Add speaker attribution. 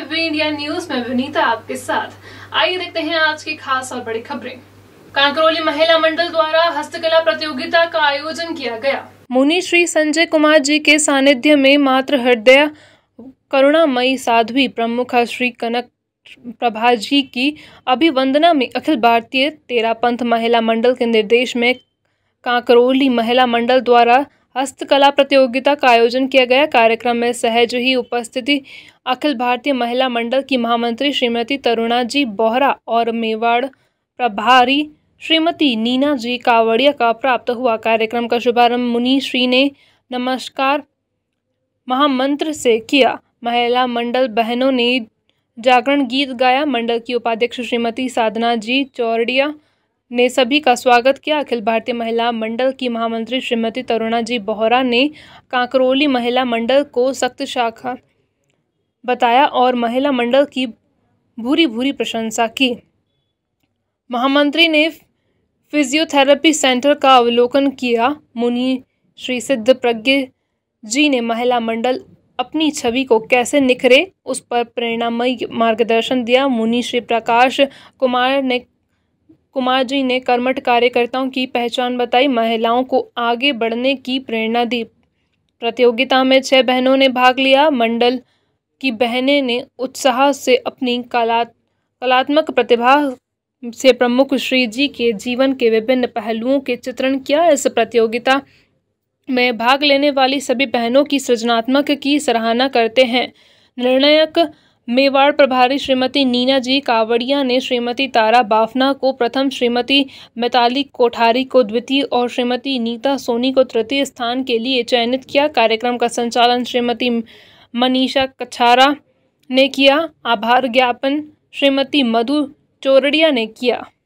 Speaker 1: दिव्य India news में विनीता आपके साथ आइए देखते हैं आज की खास और बड़ी खबरें कांकरोली महिला मंडल द्वारा हस्तकला प्रतियोगिता का आयोजन किया गया मुनि श्री संजय कुमार जी के सानिध्य में मात्र हृदय करुणामयी साध्वी प्रमुख श्री कनक प्रभा जी की अभिवंदना में अखिल भारतीय तेरा पंथ महिला मंडल के निर्देश में कांकरोली महिला मंडल द्वारा हस्तकला प्रतियोगिता का आयोजन किया गया कार्यक्रम में सहज ही उपस्थिति अखिल भारतीय महिला मंडल की महामंत्री श्रीमती तरुणा जी बोहरा और मेवाड़ प्रभारी श्रीमती नीना जी कावड़िया का प्राप्त हुआ कार्यक्रम का शुभारंभ मुनिश्री ने नमस्कार महामंत्र से किया महिला मंडल बहनों ने जागरण गीत गाया मंडल की उपाध्यक्ष श्रीमती साधना जी चौरडिया ने सभी का स्वागत किया अखिल भारतीय महिला मंडल की महामंत्री श्रीमती तरुणा जी बोहरा ने कांकरोली महिला मंडल को सख्त शाखा बताया और महिला मंडल की भूरी भूरी प्रशंसा की महामंत्री ने फिजियोथेरेपी सेंटर का अवलोकन किया मुनि श्री सिद्ध प्रज्ञ जी ने महिला मंडल अपनी छवि को कैसे निखरे उस पर प्रेरणामयी मार्गदर्शन दिया मुनि श्री प्रकाश कुमार ने कुमार जी ने कर्मठ कार्यकर्ताओं की पहचान बताई महिलाओं को आगे बढ़ने की प्रेरणा दी प्रतियोगिता में छह बहनों ने भाग लिया मंडल की बहनें ने उत्साह से अपनी कला कलात्मक प्रतिभा से प्रमुख श्री जी के जीवन के विभिन्न पहलुओं के चित्रण किया इस प्रतियोगिता में भाग लेने वाली सभी बहनों की सृजनात्मक की सराहना करते हैं निर्णायक मेवाड़ प्रभारी श्रीमती नीना जी कावड़िया ने श्रीमती तारा बाफना को प्रथम श्रीमती मिताली कोठारी को द्वितीय और श्रीमती नीता सोनी को तृतीय स्थान के लिए चयनित किया कार्यक्रम का संचालन श्रीमती मनीषा कछारा ने किया आभार ज्ञापन श्रीमती मधु चोरडिया ने किया